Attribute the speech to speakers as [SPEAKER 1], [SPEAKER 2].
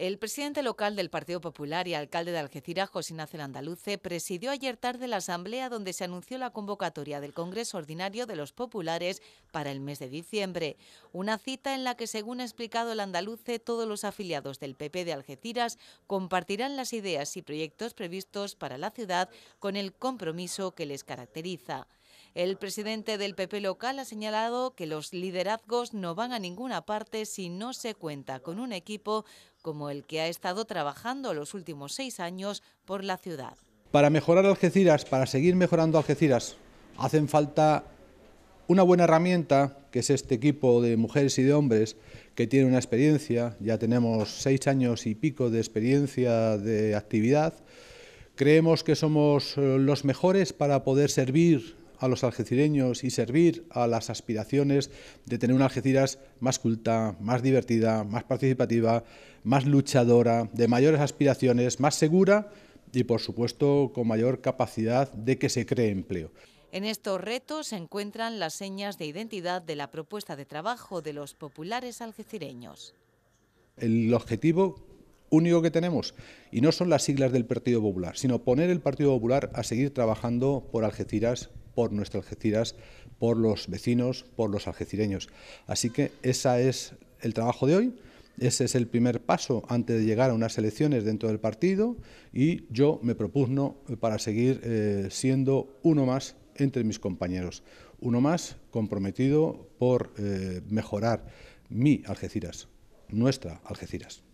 [SPEAKER 1] El presidente local del Partido Popular y alcalde de Algeciras, José Nácer Andaluce, presidió ayer tarde la asamblea donde se anunció la convocatoria del Congreso Ordinario de los Populares para el mes de diciembre. Una cita en la que, según ha explicado el andaluce, todos los afiliados del PP de Algeciras compartirán las ideas y proyectos previstos para la ciudad con el compromiso que les caracteriza. El presidente del PP local ha señalado que los liderazgos no van a ninguna parte si no se cuenta con un equipo como el que ha estado trabajando los últimos seis años por la ciudad.
[SPEAKER 2] Para mejorar Algeciras, para seguir mejorando Algeciras, hacen falta una buena herramienta, que es este equipo de mujeres y de hombres, que tiene una experiencia, ya tenemos seis años y pico de experiencia de actividad. Creemos que somos eh, los mejores para poder servir a los algecireños y servir a las aspiraciones de tener una Algeciras más culta, más divertida, más participativa, más luchadora, de mayores aspiraciones, más segura y, por supuesto, con mayor capacidad de que se cree empleo.
[SPEAKER 1] En estos retos se encuentran las señas de identidad de la propuesta de trabajo de los populares algecireños.
[SPEAKER 2] El objetivo único que tenemos, y no son las siglas del Partido Popular, sino poner el Partido Popular a seguir trabajando por Algeciras por nuestra Algeciras, por los vecinos, por los algecireños. Así que ese es el trabajo de hoy. Ese es el primer paso antes de llegar a unas elecciones dentro del partido y yo me propugno para seguir eh, siendo uno más entre mis compañeros, uno más comprometido por eh, mejorar mi Algeciras, nuestra Algeciras.